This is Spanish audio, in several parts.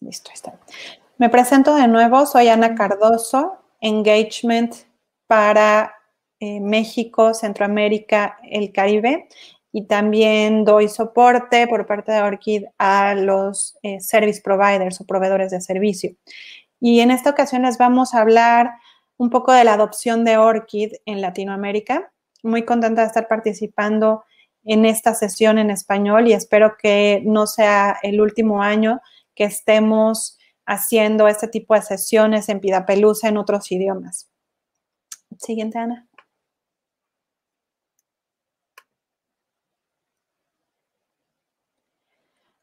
Listo, está. Me presento de nuevo, soy Ana Cardoso, engagement para eh, México, Centroamérica, el Caribe y también doy soporte por parte de Orchid a los eh, service providers o proveedores de servicio. Y en esta ocasión les vamos a hablar un poco de la adopción de Orchid en Latinoamérica. Muy contenta de estar participando en esta sesión en español y espero que no sea el último año que estemos haciendo este tipo de sesiones en Pidapelusa en otros idiomas. Siguiente, Ana.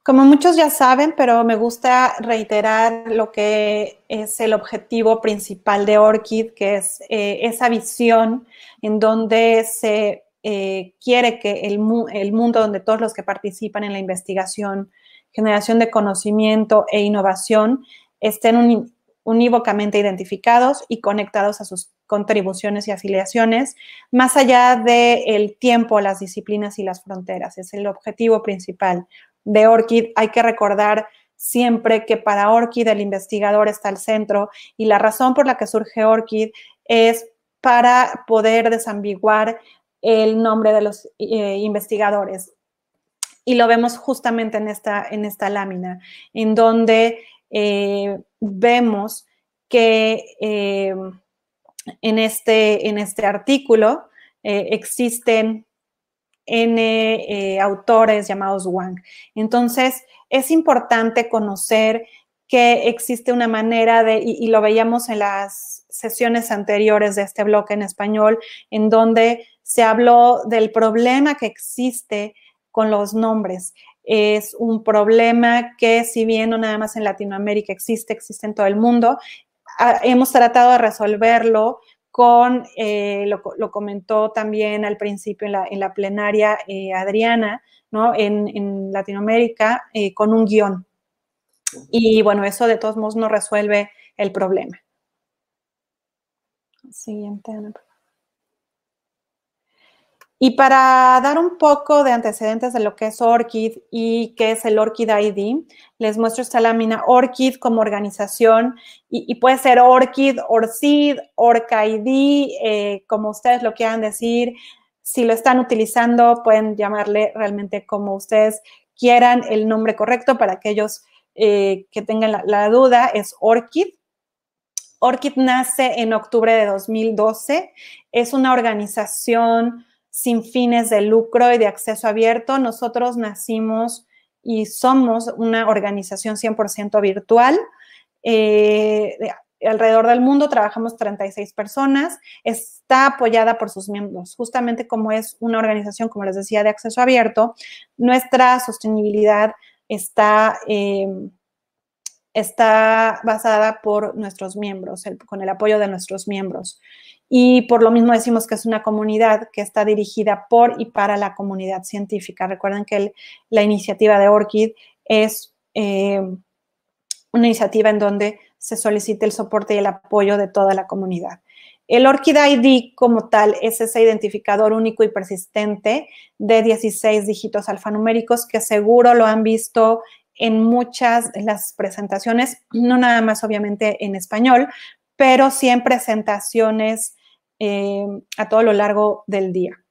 Como muchos ya saben, pero me gusta reiterar lo que es el objetivo principal de ORCID, que es eh, esa visión en donde se eh, quiere que el, el, mundo donde todos los que participan en la investigación generación de conocimiento e innovación estén unívocamente identificados y conectados a sus contribuciones y afiliaciones, más allá del tiempo, las disciplinas y las fronteras. Es el objetivo principal de ORCID. Hay que recordar siempre que para ORCID el investigador está al centro y la razón por la que surge ORCID es para poder desambiguar el nombre de los eh, investigadores y lo vemos justamente en esta, en esta lámina, en donde eh, vemos que eh, en, este, en este artículo eh, existen N autores llamados Wang. Entonces, es importante conocer que existe una manera de, y, y, lo veíamos en las sesiones anteriores de este bloque en español, en donde se habló del problema que existe con los nombres. Es un problema que si bien no nada más en Latinoamérica existe, existe en todo el mundo. Ah, hemos tratado de resolverlo con, eh, lo, comentó también al principio en la, plenaria eh, Adriana, ¿no? En, Latinoamérica, eh, con un guión. Y bueno, eso de todos modos no resuelve el problema. Siguiente, Ana, y para dar un poco de antecedentes de lo que es ORCID y qué es el ORCID ID, les muestro esta lámina ORCID como organización y, puede ser ORCID, ORCID, ORCID, eh, como ustedes lo quieran decir. Si lo están utilizando, pueden llamarle realmente como ustedes quieran el nombre correcto para aquellos eh, que tengan la, duda, es ORCID. ORCID nace en octubre de 2012. Es una organización sin fines de lucro y de acceso abierto. Nosotros nacimos y somos una organización 100% virtual. Eh, alrededor del mundo trabajamos 36 personas. Está apoyada por sus miembros. Justamente como es una organización, como les decía, de acceso abierto, nuestra sostenibilidad está... Em, está basada por nuestros miembros, con el apoyo de nuestros miembros y por lo mismo decimos que es una comunidad que está dirigida por y para la comunidad científica. Recuerden que la iniciativa de ORCID es eh, una iniciativa en donde se solicita el soporte y el apoyo de toda la comunidad. El ORCID ID como tal es ese identificador único y persistente de 16 dígitos alfanuméricos que seguro lo han visto en muchas de las presentaciones, no nada más obviamente en español, pero sí en presentaciones Em, a todo lo largo del día.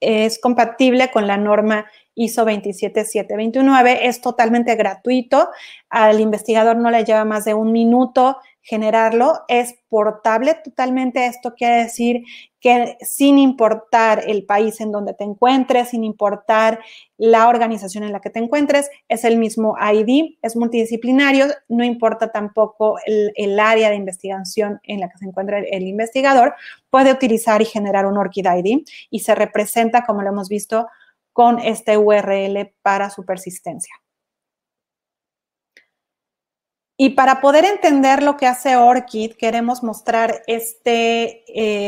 Es compatible con la norma ISO 27729, es totalmente gratuito, al investigador no le lleva más de un minuto generarlo. Es portable totalmente. Esto quiere decir que sin importar el país en donde te encuentres, sin importar la organización en la que te encuentres, es el mismo ID, es multidisciplinario, no importa tampoco el, área de investigación en la que se encuentra el investigador, puede utilizar y generar un ORCID ID y se representa, como lo hemos visto, con este URL para su persistencia. Y para poder entender lo que hace Orchid, queremos mostrar este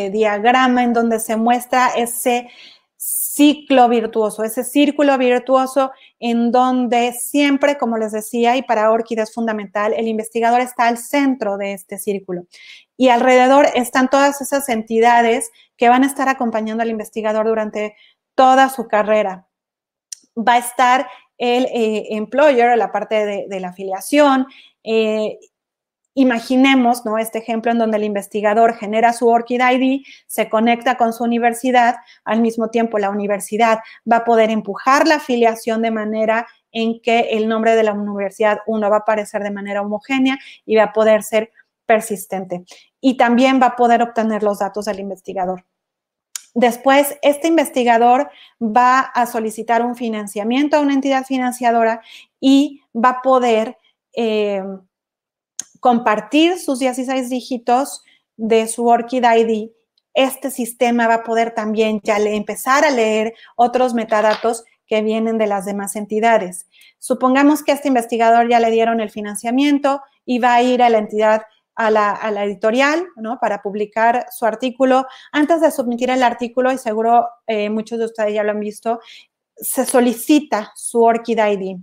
eh, diagrama en donde se muestra ese ciclo virtuoso, ese círculo virtuoso en donde siempre, como les decía, y para Orchid es fundamental, el investigador está al centro de este círculo. Y alrededor están todas esas entidades que van a estar acompañando al investigador durante toda su carrera. Va a estar el eh, employer, la parte de, la afiliación. Eh, imaginemos, ¿no? Este ejemplo en donde el investigador genera su ORCID ID, se conecta con su universidad, al mismo tiempo la universidad va a poder empujar la afiliación de manera en que el nombre de la universidad, uno, va a aparecer de manera homogénea y va a poder ser persistente. Y también va a poder obtener los datos del investigador. Después, este investigador va a solicitar un financiamiento a una entidad financiadora y va a poder eh, compartir sus 16 dígitos de su ORCID ID. Este sistema va a poder también ya empezar a leer otros metadatos que vienen de las demás entidades. Supongamos que a este investigador ya le dieron el financiamiento y va a ir a la entidad a la, editorial para publicar su artículo. Antes de submitir el artículo, y seguro eh, muchos de ustedes ya lo han visto, se solicita su ORCID ID.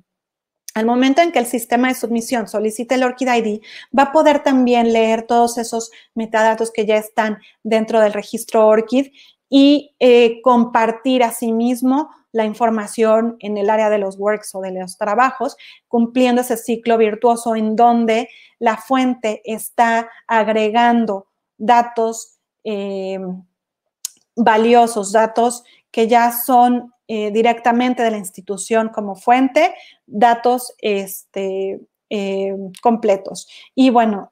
Al momento en que el sistema de submisión solicite el ORCID ID, va a poder también leer todos esos metadatos que ya están dentro del registro ORCID y eh, compartir a sí mismo, la información en el área de los works o de los trabajos, cumpliendo ese ciclo virtuoso en donde la fuente está agregando datos eh, valiosos, datos que ya son eh, directamente de la institución como fuente, datos este, eh, completos. Y bueno,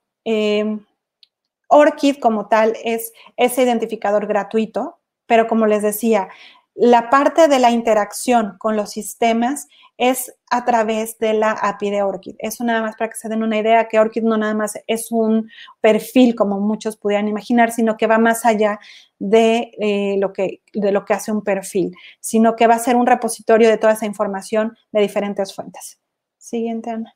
ORCID como tal es ese identificador gratuito, pero como les decía, la parte de la interacción con los sistemas es a través de la API de Orchid. Eso nada más para que se den una idea que Orchid no nada más es un perfil como muchos pudieran imaginar, sino que va más allá de, eh, lo, que, de lo que hace un perfil, sino que va a ser un repositorio de toda esa información de diferentes fuentes. Siguiente, Ana.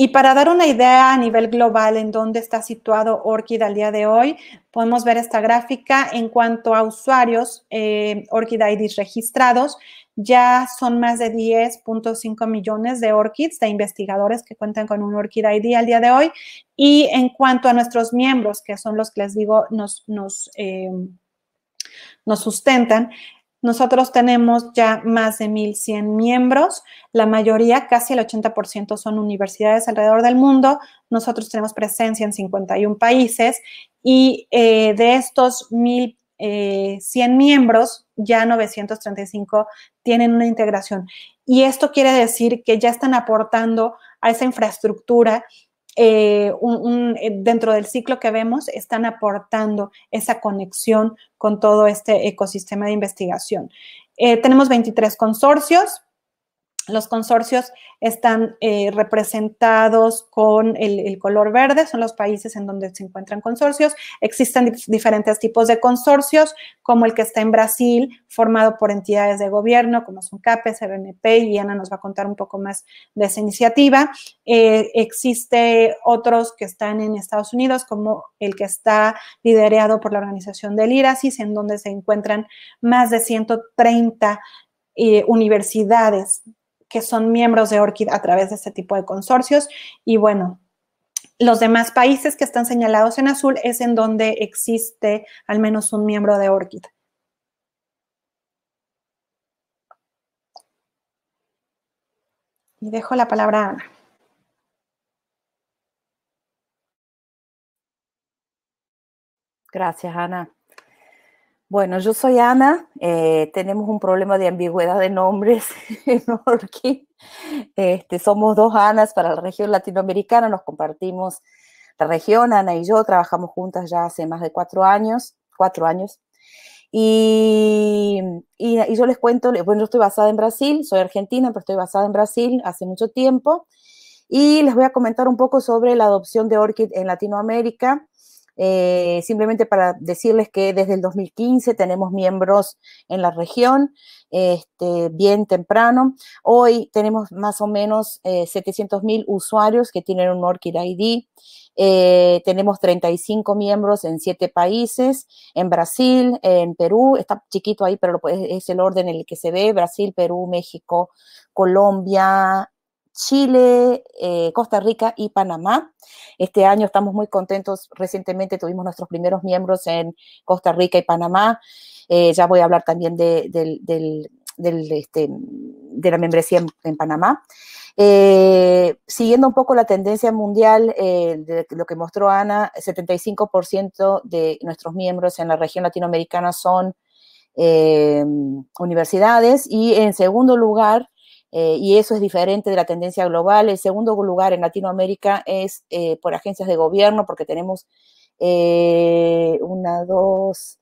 Y para dar una idea a nivel global en dónde está situado Orchid al día de hoy, podemos ver esta gráfica en cuanto a usuarios eh, ORCID IDs registrados. Ya son más de 10.5 millones de Orchids, de investigadores que cuentan con un ORCID ID al día de hoy. Y en cuanto a nuestros miembros, que son los que les digo, nos, nos eh, nos sustentan, nosotros tenemos ya más de 1.100 miembros, la mayoría, casi el 80%, son universidades alrededor del mundo. Nosotros tenemos presencia en 51 países y eh, de estos 1.100 eh, miembros, ya 935 tienen una integración. Y esto quiere decir que ya están aportando a esa infraestructura eh, eh, dentro del ciclo que vemos, están aportando esa conexión con todo este ecosistema de investigación. Eh, tenemos 23 consorcios, los consorcios están eh, representados con el, color verde, son los países en donde se encuentran consorcios. Existen diferentes tipos de consorcios, como el que está en Brasil, formado por entidades de gobierno como son CAPES, RNP, y Ana nos va a contar un poco más de esa iniciativa. Existen eh, existe otros que están en Estados Unidos, como el que está liderado por la organización del IRASIS, en donde se encuentran más de 130 eh, universidades que son miembros de Orchid a través de este tipo de consorcios. Y bueno, los demás países que están señalados en azul es en donde existe al menos un miembro de ORCID. Y dejo la palabra a Ana. Gracias, Ana. Bueno, yo soy Ana, eh, tenemos un problema de ambigüedad de nombres en Orquí. Este, somos dos Anas para la región latinoamericana, nos compartimos la región, Ana y yo trabajamos juntas ya hace más de cuatro años, cuatro años. Y, yo les cuento, bueno, yo estoy basada en Brasil, soy argentina, pero estoy basada en Brasil hace mucho tiempo. Y les voy a comentar un poco sobre la adopción de Orchid en Latinoamérica eh, simplemente para decirles que desde el 2015 tenemos miembros en la región, este, bien temprano. Hoy tenemos más o menos eh, 700 mil usuarios que tienen un Orchid ID. Eh, tenemos 35 miembros en 7 países, en Brasil, en Perú, está chiquito ahí, pero es el orden en el que se ve, Brasil, Perú, México, Colombia, Chile, eh, Costa Rica y Panamá. Este año estamos muy contentos. Recientemente tuvimos nuestros primeros miembros en Costa Rica y Panamá. Eh, ya voy a hablar también de, este, la membresía en, Panamá. Eh, siguiendo un poco la tendencia mundial de lo que mostró Ana, 75% de nuestros miembros en la región latinoamericana son universidades y en segundo lugar eh, y eso es diferente de la tendencia global. El segundo lugar en Latinoamérica es eh, por agencias de gobierno, porque tenemos eh, una, dos,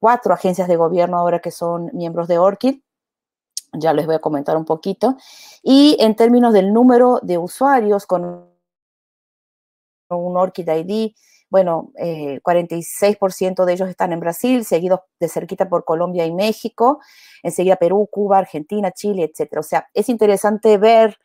cuatro agencias de gobierno ahora que son miembros de ORCID. Ya les voy a comentar un poquito. Y en términos del número de usuarios con un ORCID ID, bueno, 46% eh, de ellos están en Brasil, seguidos de cerquita por Colombia y México, enseguida Perú, Cuba, Argentina, Chile, etc. O sea, es interesante ver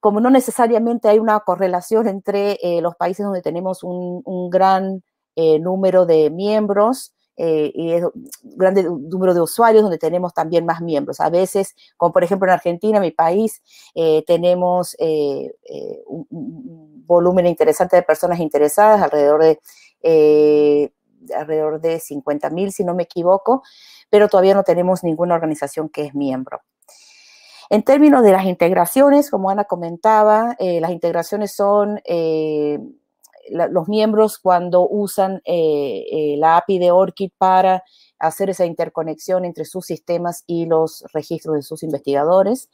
como no necesariamente hay una correlación entre eh, los países donde tenemos un, gran eh, número de miembros eh, y es un grande número de usuarios donde tenemos también más miembros. A veces, como por ejemplo en Argentina, mi país, eh, tenemos eh, un, volumen interesante de personas interesadas, alrededor de, alrededor de 50 mil, si no me equivoco, pero todavía no tenemos ninguna organización que es miembro. En términos de las integraciones, como Ana comentaba, las integraciones son los miembros cuando usan eh, la API de ORCID para hacer esa interconexión entre sus sistemas y los registros de sus investigadores.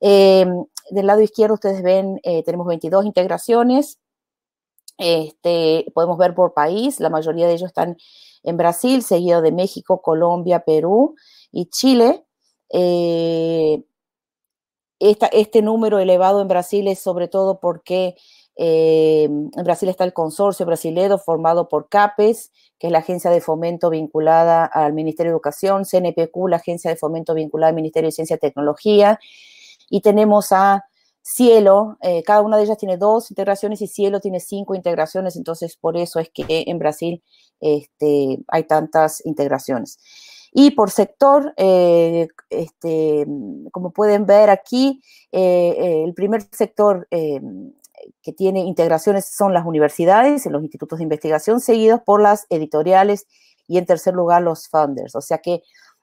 Em, del lado izquierdo ustedes ven, eh, tenemos 22 integraciones, este, podemos ver por país, la mayoría de ellos están en Brasil, seguido de México, Colombia, Perú y Chile. Eh, este número elevado en Brasil es sobre todo porque eh, en Brasil está el consorcio brasilero formado por CAPES, que es la agencia de fomento vinculada al Ministerio de Educación, CNPQ, la agencia de fomento vinculada al Ministerio de Ciencia y Tecnología, y tenemos a Cielo, eh, cada una de ellas tiene dos integraciones y Cielo tiene cinco integraciones, entonces por eso es que en Brasil este, hay tantas integraciones. Y por sector, eh, este, como pueden ver aquí, el primer sector que tiene integraciones son las universidades los institutos de investigación, seguidos por las editoriales y en tercer lugar los funders. O sea que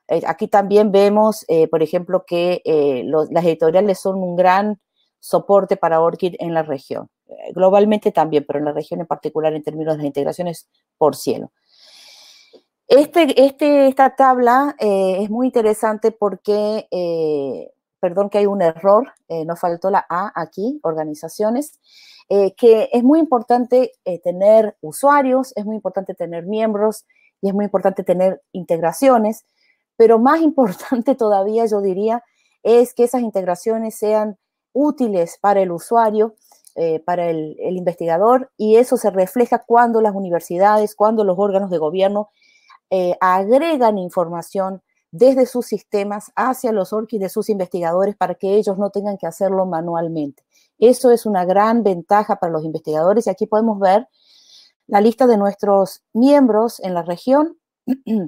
eh, aquí también vemos, eh, por ejemplo, que eh, las editoriales son un gran soporte para ORCID en la región, globalmente también, pero en la región en particular en términos de las integraciones por cielo. este, este esta tabla es muy interesante porque perdón que hay un error, eh, nos faltó la A aquí, organizaciones, eh, que es muy importante eh, tener usuarios, es muy importante tener miembros y es muy importante tener integraciones, pero más importante todavía yo diría es que esas integraciones sean útiles para el usuario, para el, investigador, y eso se refleja cuando las universidades, cuando los órganos de gobierno agregan información desde sus sistemas hacia los orquis de sus investigadores para que ellos no tengan que hacerlo manualmente. Eso es una gran ventaja para los investigadores y aquí podemos ver la lista de nuestros miembros en la región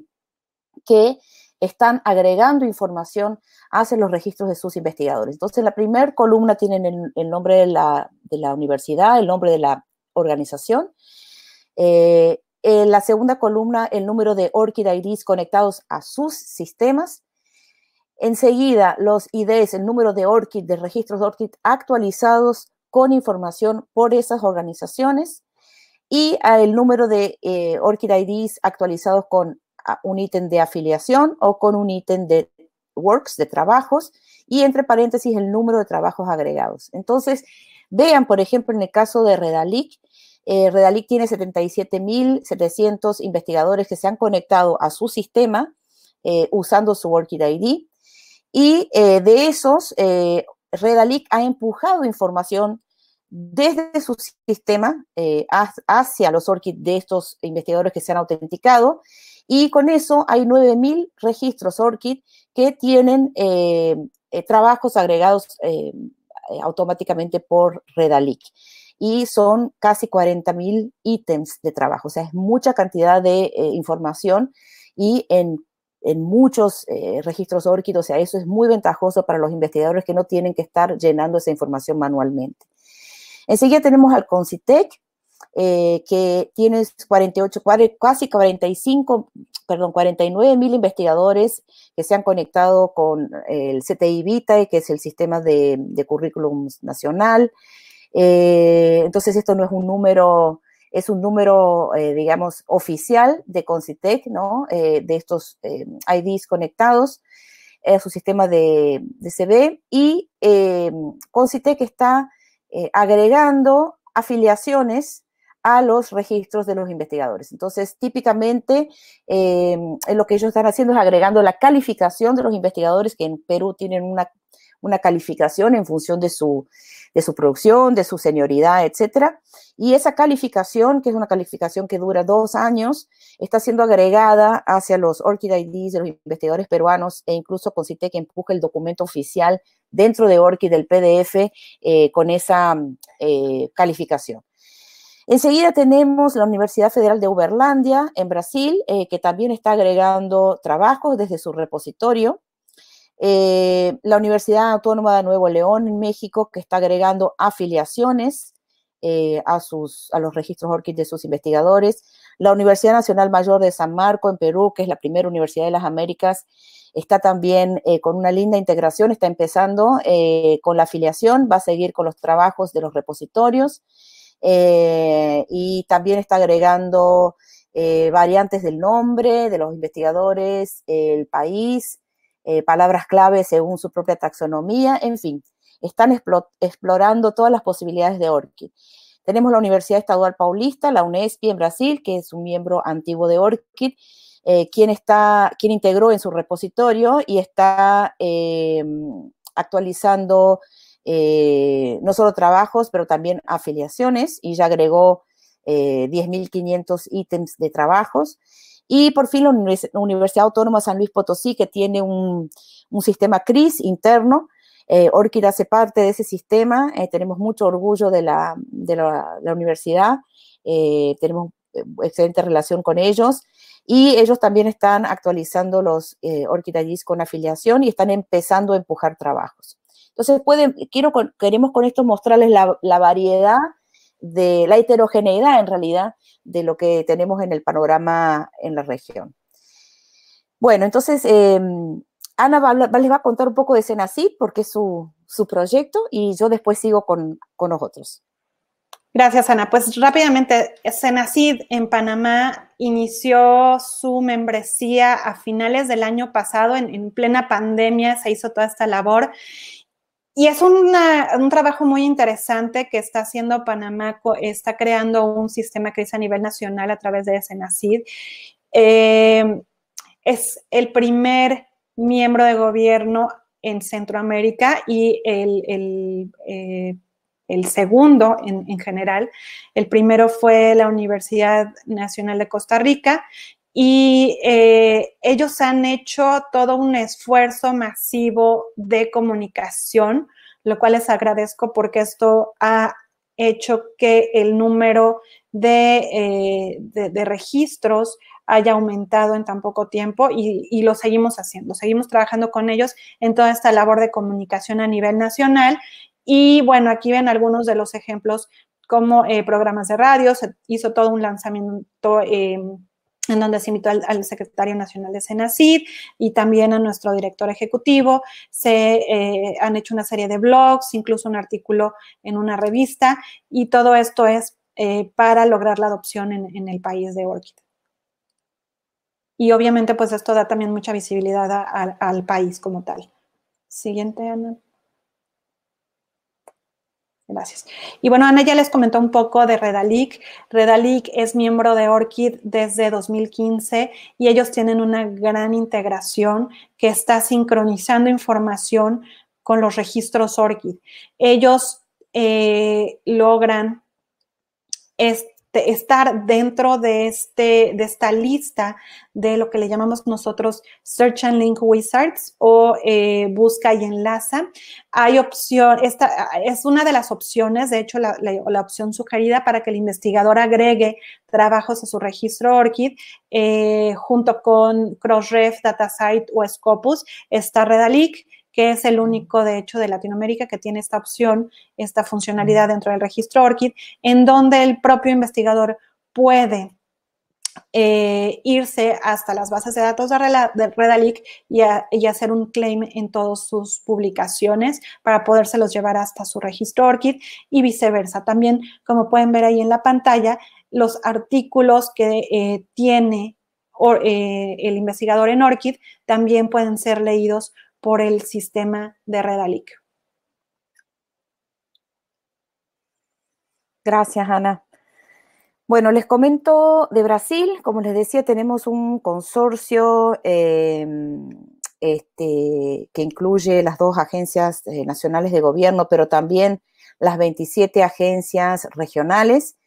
que están agregando información hacia los registros de sus investigadores. Entonces, la primera columna tienen el, nombre de la, universidad, el nombre de la organización, eh, en la segunda columna, el número de ORCID IDs conectados a sus sistemas. Enseguida, los IDs, el número de Orchid, de registros de actualizados con información por esas organizaciones. Y ah, el número de eh, ORCID IDs actualizados con ah, un ítem de afiliación o con un ítem de works, de trabajos. Y entre paréntesis, el número de trabajos agregados. Entonces, vean, por ejemplo, en el caso de Redalic, eh, Redalic tiene 77.700 investigadores que se han conectado a su sistema eh, usando su ORCID ID. Y eh, de esos, Redalic ha empujado información desde su sistema hacia los ORCID de estos investigadores que se han autenticado. Y con eso hay 9.000 registros ORCID que tienen trabajos agregados automáticamente por Redalic y son casi 40.000 ítems de trabajo, o sea, es mucha cantidad de eh, información y en, muchos eh, registros ORCID, o sea, eso es muy ventajoso para los investigadores que no tienen que estar llenando esa información manualmente. Enseguida tenemos al CONCITEC, eh, que tiene 48, casi 45, perdón, 49 mil investigadores que se han conectado con el CTI Vitae, que es el sistema de, de currículum nacional, eh, entonces, esto no es un número, es un número, eh, digamos, oficial de Concitec, ¿no? Eh, de estos IDs conectados a su sistema de, de CB. Y em, Concitec está agregando afiliaciones a los registros de los investigadores. Entonces, típicamente em, lo que ellos están haciendo es agregando la calificación de los investigadores, que en Perú tienen una una calificación en función de su, de su producción, de su senioridad, etc. Y esa calificación, que es una calificación que dura dos años, está siendo agregada hacia los Orchid IDs de los investigadores peruanos e incluso consiste que empuje el documento oficial dentro de OrCid del PDF eh, con esa eh, calificación. Enseguida tenemos la Universidad Federal de Uberlandia en Brasil, eh, que también está agregando trabajos desde su repositorio. Eh, la Universidad Autónoma de Nuevo León en México, que está agregando afiliaciones eh, a, sus, a los registros ORCID de sus investigadores. La Universidad Nacional Mayor de San Marco en Perú, que es la primera universidad de las Américas, está también eh, con una linda integración, está empezando con la afiliación, va a seguir con los trabajos de los repositorios y también está agregando variantes del nombre de los investigadores, el país eh, palabras clave según su propia taxonomía, en fin, están explorando todas las posibilidades de ORCID Tenemos la Universidad Estadual Paulista, la UNESPI en Brasil, que es un miembro antiguo de ORCID, eh, quien, está, quien integró en su repositorio y está em, actualizando eh, no solo trabajos, pero también afiliaciones y ya agregó 10.500 ítems de trabajos. Y por fin la Universidad Autónoma de San Luis Potosí, que tiene un, un sistema CRIS interno. Eh, hace parte de ese sistema. Eh, tenemos mucho orgullo de la, de la, universidad. Eh, tenemos eh, excelente relación con ellos. Y ellos también están actualizando los eh, con afiliación y están empezando a empujar trabajos. Entonces, pueden, quiero, queremos con esto mostrarles la, la variedad de la heterogeneidad en realidad de lo que tenemos en el panorama en la región. Bueno, entonces em, Ana les va a contar un poco de Senacid porque es su, proyecto y yo después sigo con, con nosotros. Gracias, Ana. Pues rápidamente, Senacid en Panamá inició su membresía a finales del año pasado, en, en, plena pandemia se hizo toda esta labor y es un trabajo muy interesante que está haciendo Panamá, está creando un sistema crisis a nivel nacional a través de SENACID. Em, es el primer miembro de gobierno en Centroamérica y eh, el, segundo en, en, general. El primero fue la Universidad Nacional de Costa Rica y eh, ellos han hecho todo un esfuerzo masivo de comunicación, lo cual les agradezco porque esto ha hecho que el número de, eh, registros haya aumentado en tan poco tiempo y, lo seguimos haciendo, seguimos trabajando con ellos en toda esta labor de comunicación a nivel nacional. Y bueno, aquí ven algunos de los ejemplos como eh, programas de radio, se hizo todo un lanzamiento em, en donde se invitó al, secretario nacional de Senacid y también a nuestro director ejecutivo. Se eh, han hecho una serie de blogs, incluso un artículo en una revista, y todo esto es eh, para lograr la adopción en, el país de Orchid. Y obviamente, pues esto da también mucha visibilidad al país como tal. Siguiente, Ana. Gracias. Y bueno, Ana ya les comentó un poco de Redalic. Redalic es miembro de Orchid desde 2015 y ellos tienen una gran integración que está sincronizando información con los registros Orchid. Ellos eh, logran es estar dentro este, de, esta lista de lo que le llamamos nosotros Search and Link Wizards o eh, Busca y Enlaza. Hay opción, es una de las opciones, de hecho la, opción sugerida para que el investigador agregue trabajos a su registro ORCID eh, junto con Crossref, DataSite o Scopus, está Redalic que es el único, de hecho, de Latinoamérica que tiene esta opción, esta funcionalidad dentro del registro ORCID, en donde el propio investigador puede eh, irse hasta las bases de datos de Redalic y, y, hacer un claim en todas sus publicaciones para podérselos llevar hasta su registro ORCID y viceversa. También, como pueden ver ahí en la pantalla, los artículos que eh, tiene eh, el investigador en ORCID también pueden ser leídos por el sistema de Redalic. Gracias, Ana. Bueno, les comento de Brasil, como les decía, tenemos un consorcio em, este, que incluye las dos agencias eh, nacionales de gobierno, pero también las 27 agencias regionales.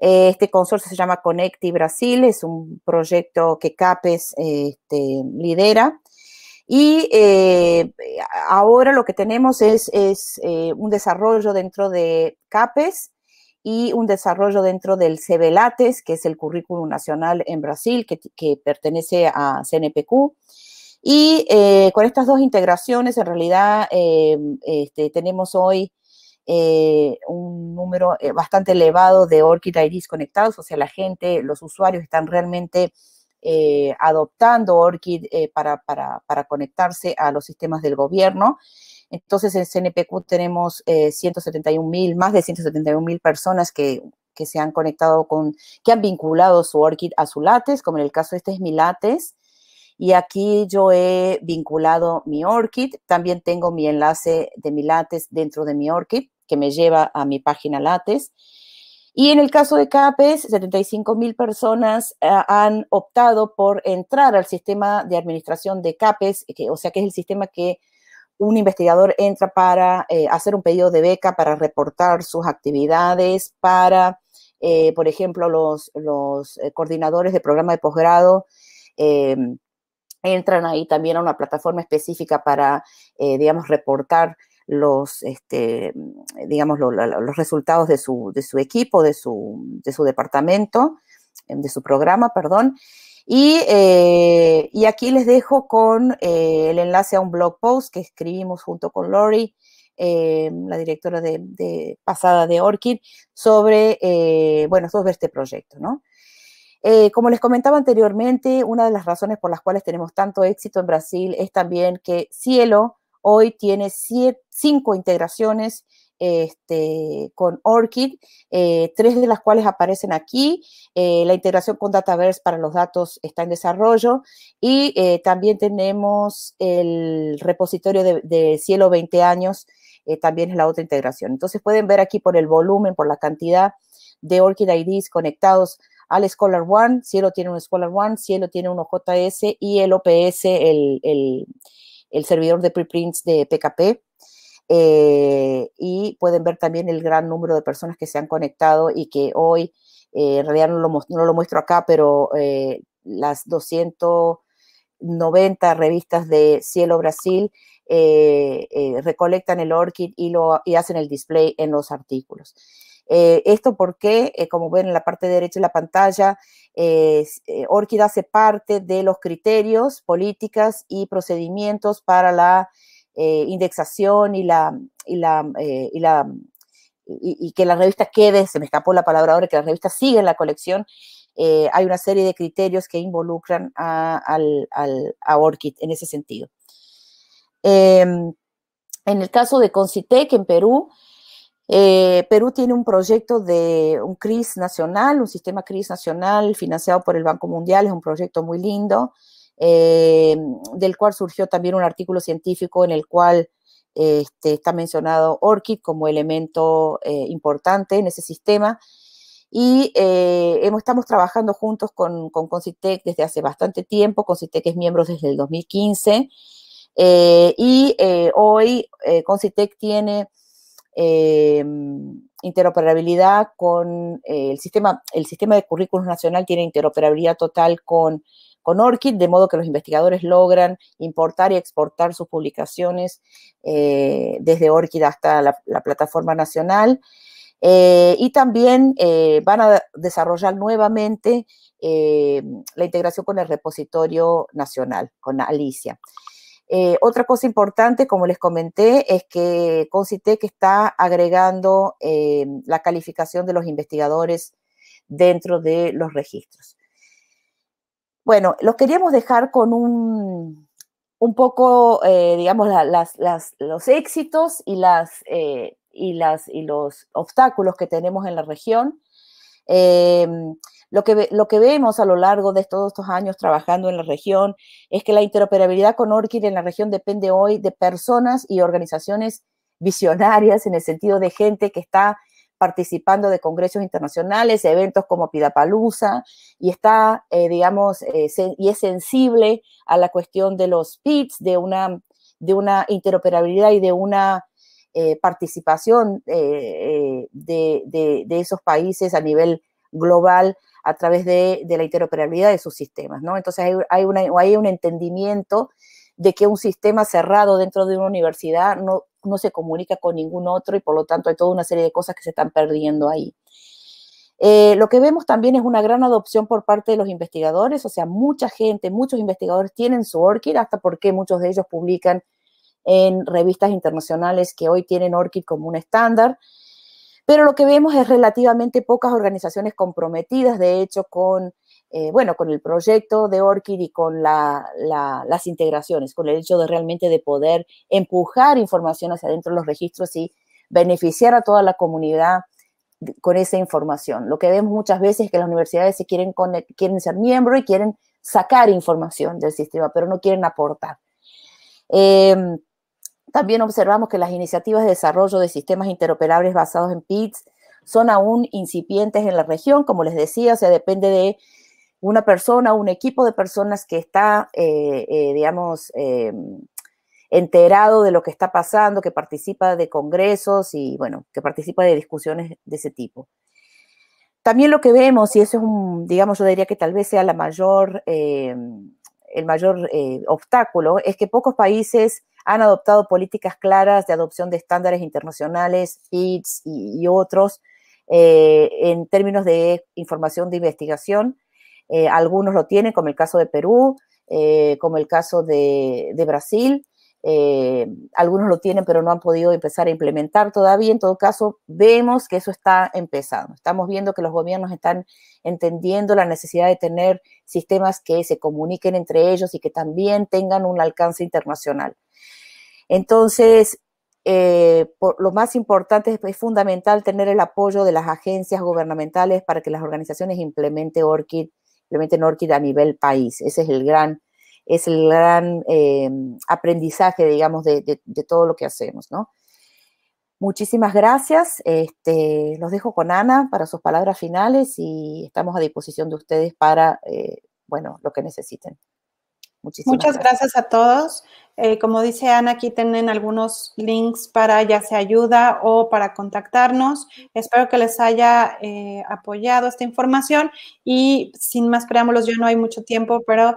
Eh, este consorcio se llama Conecti Brasil, es un proyecto que CAPES este, lidera y eh, ahora lo que tenemos es, eh, un desarrollo dentro de CAPES y un desarrollo dentro del CEBELATES, que es el currículum nacional en Brasil, que, pertenece a CNPq. Y eh, con estas dos integraciones, en realidad, este, tenemos hoy un número bastante elevado de Orchid IDs conectados, o sea, la gente, los usuarios están realmente eh, adoptando ORCID eh, para, conectarse a los sistemas del gobierno. Entonces, en CNPQ tenemos 171 eh, mil, más de 171 mil personas que, que, se han conectado con, que han vinculado su ORCID a su LATES, como en el caso este es mi LATES. Y aquí yo he vinculado mi ORCID, también tengo mi enlace de mi LATES dentro de mi ORCID, que me lleva a mi página LATES y en el caso de CAPES, 75 mil personas eh, han optado por entrar al sistema de administración de CAPES, eh, que, o sea que es el sistema que un investigador entra para eh, hacer un pedido de beca, para reportar sus actividades, para, por ejemplo, los, los, coordinadores de programa de posgrado. Em, entran ahí también a una plataforma específica para, digamos, reportar los, este, digamos, los, resultados de su, equipo, de su, departamento, em, de su programa, perdón. Y, eh, aquí les dejo con eh, el enlace a un blog post que escribimos junto con Lori, eh, la directora de, pasada de Orchid, sobre, bueno, este proyecto, como les comentaba anteriormente, una de las razones por las cuales tenemos tanto éxito en Brasil es también que Cielo Hoy tiene cinco integraciones este, con Orchid, eh, tres de las cuales aparecen aquí. Eh, la integración con Dataverse para los datos está en desarrollo y eh, también tenemos el repositorio de, Cielo 20 años, también es la otra integración. Entonces pueden ver aquí por el volumen, por la cantidad de ORCID IDs conectados al Scholar One, Cielo tiene un Scholar One, Cielo tiene uno JS y el OPS, el el servidor de preprints de PKP. Eh, y pueden ver también el gran número de personas que se han conectado y que hoy, eh, en realidad no lo, muestro acá, pero eh, las 290 revistas de Cielo Brasil recolectan el ORCID y, lo, y hacen el display en los artículos. Eh, esto porque, eh, como ven en la parte derecha de la pantalla, eh, hace parte de los criterios, políticas y procedimientos para la eh, indexación y la, y que la revista quede, se me escapó la palabra ahora, que la revista siga en la colección, hay una serie de criterios que involucran a, al, Orchid en ese sentido. Em, en el caso de Concitec en Perú, eh, Perú tiene un proyecto de un CRIS nacional, un sistema CRIS nacional financiado por el Banco Mundial, es un proyecto muy lindo, eh, del cual surgió también un artículo científico en el cual eh, este, está mencionado ORCID como elemento importante en ese sistema. Y estamos trabajando juntos con, con desde hace bastante tiempo. Concitec es miembro desde el 2015. y hoy Concitec tiene Em, interoperabilidad con eh, el sistema, el sistema de currículos nacional tiene interoperabilidad total con, con ORCID, de modo que los investigadores logran importar y exportar sus publicaciones eh, desde ORCID hasta la, plataforma nacional. Eh, y también van a desarrollar nuevamente la integración con el repositorio nacional, con Alicia. Eh, otra cosa importante, como les comenté, es que Concitec está agregando eh, la calificación de los investigadores dentro de los registros. Bueno, los queríamos dejar con un, poco, eh, digamos, los éxitos y, las, las, y los obstáculos que tenemos en la región. Em, lo que, lo que vemos a lo largo de todos estos años trabajando en la región es que la interoperabilidad con ORCID en la región depende hoy de personas y organizaciones visionarias en el sentido de gente que está participando de congresos internacionales, eventos como Pidapalusa, y está, eh, digamos, eh, y es sensible a la cuestión de los PITs, de una, de una interoperabilidad y de una eh, participación eh, eh, de, esos países a nivel global a través de, la interoperabilidad de sus sistemas, ¿no? Entonces hay, un entendimiento de que un sistema cerrado dentro de una universidad no, se comunica con ningún otro y por lo tanto hay toda una serie de cosas que se están perdiendo ahí. lo que vemos también es una gran adopción por parte de los investigadores, o sea, mucha gente, muchos investigadores tienen su ORCID, hasta porque muchos de ellos publican en revistas internacionales que hoy tienen ORCID como un estándar. Pero lo que vemos es relativamente pocas organizaciones comprometidas, de hecho, con, eh, bueno, con el proyecto de ORCID y con las integraciones, con el hecho de realmente de poder empujar información hacia adentro de los registros y beneficiar a toda la comunidad con esa información. Lo que vemos muchas veces es que las universidades se quieren, quieren ser miembros y quieren sacar información del sistema, pero no quieren aportar. Em, también observamos que las iniciativas de desarrollo de sistemas interoperables basados en PITS son aún incipientes en la región, como les decía, o sea, depende de una persona, un equipo de personas que está, eh, eh, digamos, em, enterado de lo que está pasando, que participa de congresos y, bueno, que participa de discusiones de ese tipo. También lo que vemos, y eso es un, digamos, yo diría que tal vez sea la mayor, em, el mayor eh, obstáculo, es que pocos países han adoptado políticas claras de adopción de estándares internacionales, FITS y, otros, eh, en términos de información de investigación. Eh, algunos lo tienen, como el caso de Perú, eh, como el caso de Brasil, eh, algunos lo tienen, pero no han podido empezar a implementar todavía. En todo caso, vemos que eso está empezando. Estamos viendo que los gobiernos están entendiendo la necesidad de tener sistemas que se comuniquen entre ellos y que también tengan un alcance internacional. Entonces, eh, por, lo más importante es, fundamental tener el apoyo de las agencias gubernamentales para que las organizaciones implemente ORCID, implementen ORCID a nivel país. Ese es el gran es el gran eh, aprendizaje, digamos, de, todo lo que hacemos, ¿no? Muchísimas gracias. Este, los dejo con Ana para sus palabras finales y estamos a disposición de ustedes para, eh, bueno, lo que necesiten. Muchísimas Muchas gracias. a todos. Eh, como dice Ana, aquí tienen algunos links para ya se ayuda o para contactarnos. Espero que les haya apoyado esta información y sin más preámbulos, yo no hay mucho tiempo, pero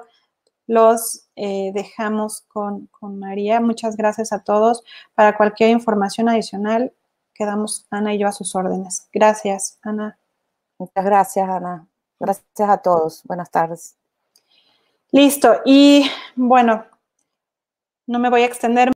los eh, dejamos con, con, María. Muchas gracias a todos. Para cualquier información adicional, quedamos Ana y yo a sus órdenes. Gracias, Ana. Muchas gracias, Ana. Gracias a todos. Buenas tardes. Listo. Y bueno, no me voy a extender.